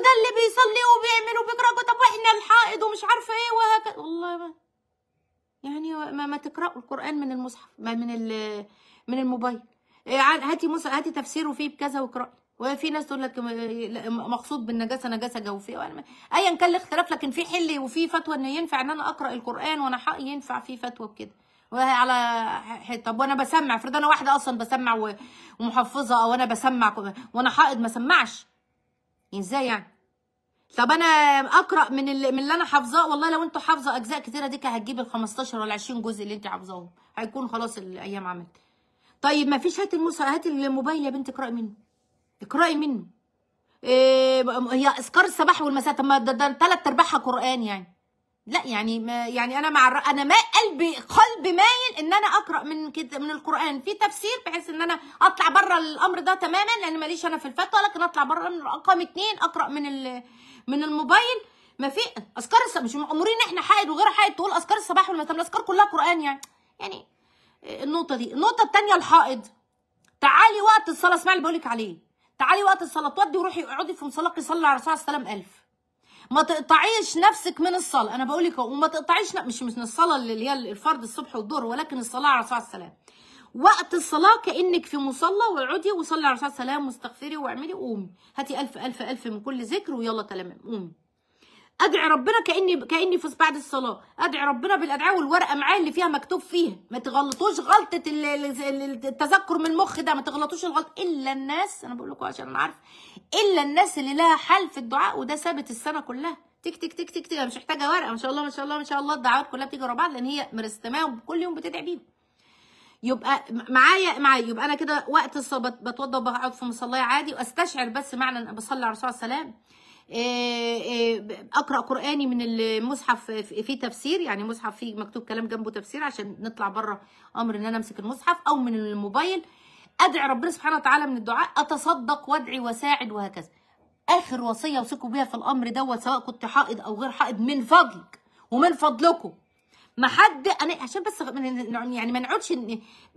وده اللي بيصلي وبيعمل وبيقرا طب واحنا الحائض ومش عارفه ايه وهكذا والله ما يعني ما, ما تقراوا القران من المصحف ما من من الموبايل إيه، هاتي مصحف هاتي تفسيره فيه بكذا واقرا وفي ناس تقول لك مقصود بالنجاسه نجاسه جوفيه ايا كان الاختلاف لكن في حل وفي فتوى ان ينفع ان انا اقرا القران وانا حق ينفع في فتوى بكده وعلى حته طب وانا بسمع افرض انا واحده اصلا بسمع ومحفظه او انا بسمع وانا حائض ما سمعش ازاي يعني طب انا اقرا من اللي, من اللي انا حافظاه والله لو انتوا حافظه اجزاء كتيره دي هتجيب ال 15 ولا 20 جزء اللي انت حافظاهم هيكون خلاص الايام عملت طيب ما فيش هات المس هات الموبايل يا بنت اقراي منه اقراي منه إيه هي اذكار الصباح والمساء طب ما ده, ده ثلاث ارباعها قران يعني لا يعني ما يعني انا مع انا ما قلبي قلبي مايل ان انا اقرا من كده من القران في تفسير بحيث ان انا اطلع بره الامر ده تماما لان ماليش انا في الفتوى لكن اطلع بره من رقم اتنين اقرا من ال... من الموبايل ما في اذكار الصباح مش مأمورين احنا حائد وغير حائد تقول اذكار الصباح والمساء الاذكار كلها قران يعني يعني آه، النقطه دي النقطه الثانيه الحائض تعالي وقت الصلاه اسمعي اللي بقول لك عليه تعالي وقت الصلاه تودي وروحي اقعدي في مصلاك صلي على الرسول صلى الله عليه وسلم 1000 ما تقطعيش نفسك من الصلاه انا بقول لك وما تقطعيش مش من الصلاه اللي هي الفرض الصبح والظهر ولكن الصلاه على الرسول السلام وقت الصلاه كانك في مصلى واقعدي وصلي على الرسول السلام واستغفري واعملي قومي هاتي الف الف الف من كل ذكر ويلا تمام قومي ادعي ربنا كاني كاني في بعد الصلاه ادعي ربنا بالادعاء والورقه معايا اللي فيها مكتوب فيها ما تغلطوش غلطه التذكر من المخ ده ما تغلطوش الغلط الا الناس انا بقول لكم عشان انا عارف الا الناس اللي لها حل في الدعاء وده ثابت السنه كلها تك تك تك تك تك مش محتاجه ورقه ما شاء الله ما شاء الله ما شاء الله الدعوات كلها بتيجي ورا بعض لان هي مرستماهم كل يوم بتدعي بيهم يبقى معايا معايا يبقى انا كده وقت الصلاه بتوضى وبقعد في مصلاي عادي واستشعر بس معنى ان بصلي على الرسول عليه الصلاه والسلام آه، آه، اقرا قراني من المصحف في تفسير يعني مصحف فيه مكتوب كلام جنبه تفسير عشان نطلع بره امر ان انا امسك المصحف او من الموبايل ادعي ربنا سبحانه وتعالى من الدعاء اتصدق وادعي وساعد وهكذا اخر وصيه اوصيكم بيها في الامر دوت سواء كنت حائض او غير حائض من فضلك ومن فضلكم ما حد انا عشان بس يعني ما نقعدش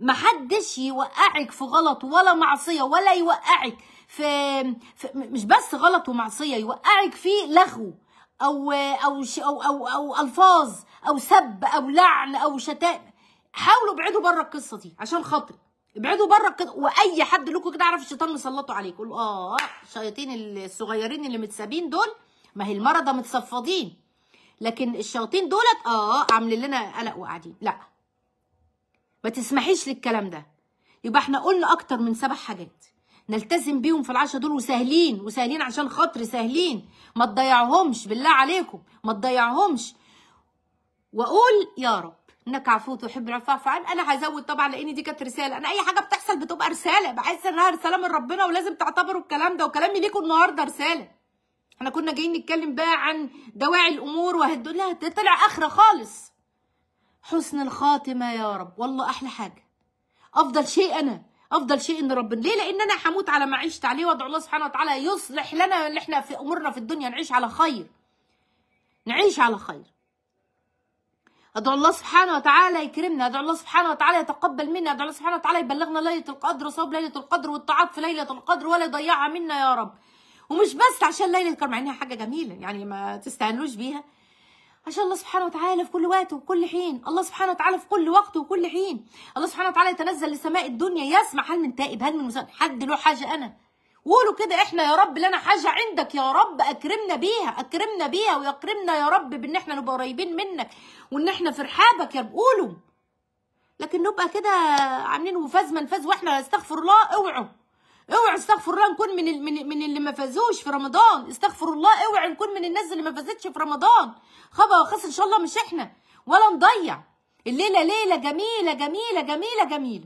ما حدش يوقعك في غلط ولا معصيه ولا يوقعك في, في مش بس غلط ومعصيه يوقعك في لغو او او او او, أو الفاظ او سب او لعن او شتائم حاولوا ابعدوا بره القصه دي عشان خاطري ابعدوا بره كده واي حد لكم كده عارف الشيطان مسلطه عليك قولوا آه،, اه الشياطين الصغيرين اللي متسابين دول ما هي المرضى متصفدين لكن الشياطين دولت اه عاملين لنا قلق وقاعدين لا ما تسمحيش للكلام ده يبقى احنا قلنا اكتر من سبع حاجات نلتزم بيهم في العشرة دول وسهلين وسهلين عشان خاطر سهلين ما تضيعهمش بالله عليكم ما تضيعهمش واقول يا رب انك عفو تحب العفو فعن انا هزود طبعا لان دي كانت رساله انا اي حاجه بتحصل بتبقى رساله بحس انها رساله من ربنا ولازم تعتبروا الكلام ده وكلامي ليكم النهارده رساله احنا كنا جايين نتكلم بقى عن دواعي الامور وهدول لها ده طلع اخره خالص حسن الخاتمه يا رب والله احلى حاجه افضل شيء انا افضل شيء ان ربنا ليه لان انا هموت على ما عشت عليه وادعو الله سبحانه وتعالى يصلح لنا اللي احنا في امورنا في الدنيا نعيش على خير نعيش على خير ادعو الله سبحانه وتعالى يكرمنا ادعو الله سبحانه وتعالى يتقبل منا ادعو الله سبحانه وتعالى يبلغنا ليله القدر وصواب ليله القدر والطاعات في ليله القدر ولا يضيعها منا يا رب ومش بس عشان ليلة الكرم مع انها حاجة جميلة يعني ما تستهنوش بيها عشان الله سبحانه وتعالى في كل وقت وكل حين الله سبحانه وتعالى في كل وقت وكل حين الله سبحانه وتعالى يتنزل لسماء الدنيا يسمع هل من تائب هل من مسلم حد له حاجة أنا قولوا كده احنا يا رب لنا حاجة عندك يا رب اكرمنا بيها اكرمنا بيها ويكرمنا يا رب بان احنا نبقى قريبين منك وان احنا في رحابك يا رب قولوا لكن نبقى كده عاملين وفاز من فاز واحنا استغفر الله اوعوا اوعى استغفر الله نكون من من من اللي ما فازوش في رمضان استغفر الله اوعى نكون من الناس اللي ما فازتش في رمضان خبا وخس ان شاء الله مش احنا ولا نضيع الليله ليله جميله جميله جميله جميله